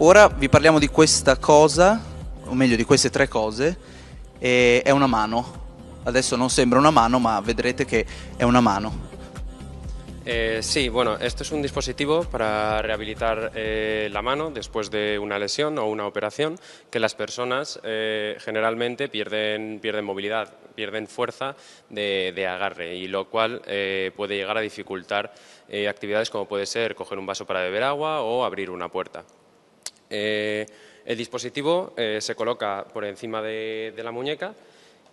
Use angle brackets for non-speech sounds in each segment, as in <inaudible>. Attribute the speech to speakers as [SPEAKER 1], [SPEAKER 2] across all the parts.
[SPEAKER 1] Ora vi parliamo di questa cosa, o meglio di queste tre cose, e è una mano. Adesso non sembra una mano, ma vedrete che è una mano.
[SPEAKER 2] Eh, sí, bueno, esto es un dispositivo para rehabilitar eh, la mano después de una lesión o una operación, que las personas eh, generalmente pierden, pierden movilidad, pierden fuerza de, de agarre, y lo cual puede llegar a dificultar actividades como puede ser coger un vaso para beber agua o abrir una puerta. Eh, el dispositivo eh, se coloca por encima de, la muñeca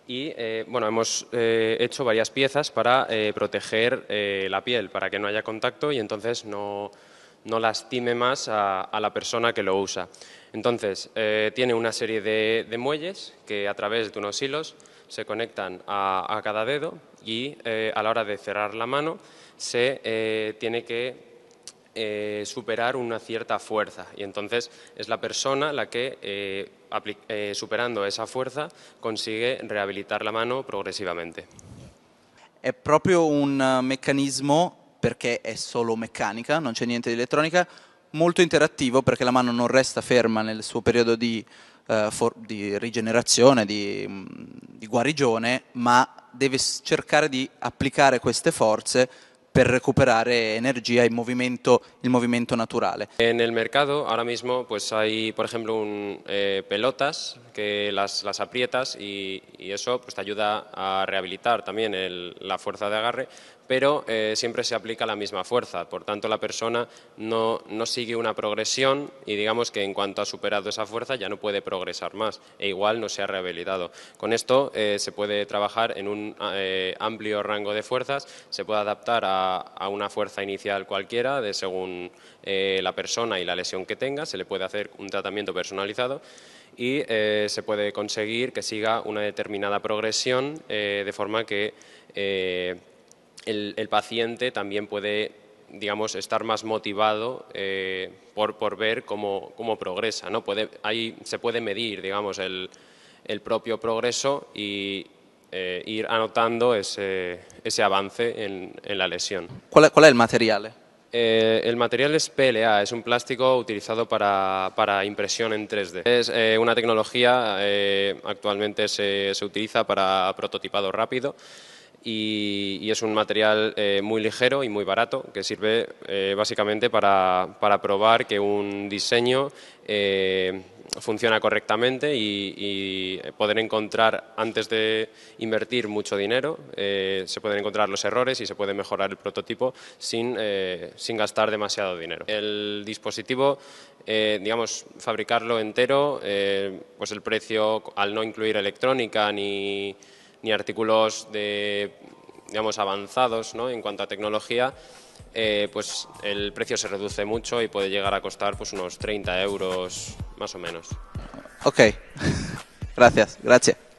[SPEAKER 2] y eh, bueno, hemos hecho varias piezas para proteger la piel, para que no haya contacto y entonces no, no lastime más a, la persona que lo usa. Entonces, tiene una serie de, muelles que a través de unos hilos se conectan a cada dedo y a la hora de cerrar la mano se tiene que eh, superar una cierta fuerza y entonces es la persona la que, eh, eh superando esa fuerza, consigue rehabilitar la mano progresivamente.
[SPEAKER 1] È proprio un eh, meccanismo, perché è solo meccanica, non c'è niente di elettronica, molto interattivo perché la mano non resta ferma nel suo periodo di, eh, di rigenerazione, di, mm, di guarigione, ma deve cercare di applicare queste forze ...para recuperar energía y e movimiento, el movimiento natural.
[SPEAKER 2] En el mercado ahora mismo pues hay, por ejemplo, un, eh, pelotas que las, aprietas y, eso pues, te ayuda a rehabilitar también la fuerza de agarre, pero eh, siempre se aplica la misma fuerza. Por tanto, la persona no, no sigue una progresión y digamos que en cuanto ha superado esa fuerza ya no puede progresar más e igual no se ha rehabilitado. Con esto eh, se puede trabajar en un amplio rango de fuerzas, se puede adaptar a a, una fuerza inicial cualquiera, de según eh, la persona y la lesión que tenga, se le puede hacer un tratamiento personalizado y eh, se puede conseguir que siga una determinada progresión eh, de forma que el, paciente también puede digamos, estar más motivado por, ver cómo, cómo progresa. ¿no? Puede, ahí se puede medir digamos, el, el propio progreso y, eh, ir anotando ese, ese avance en, en, la lesión.
[SPEAKER 1] ¿Cuál, ¿Cuál es el material?
[SPEAKER 2] Eh, el material es PLA, es un plástico utilizado para, para impresión en 3D. Es eh, una tecnología, eh, actualmente se, se, utiliza para prototipado rápido y, y es un material muy ligero y muy barato que sirve básicamente para, para, probar que un diseño funciona correctamente y, eh, poder encontrar, antes de invertir mucho dinero, eh, se pueden encontrar los errores y se puede mejorar el prototipo sin, eh, sin gastar demasiado dinero. El dispositivo, digamos, fabricarlo entero, pues el precio, al no incluir electrónica ni ni artículos de digamos, avanzados ¿no? en cuanto a tecnología, eh, pues el precio se reduce mucho y puede llegar a costar pues unos 30 euros más o menos.
[SPEAKER 1] Ok, <laughs> gracias, gracias.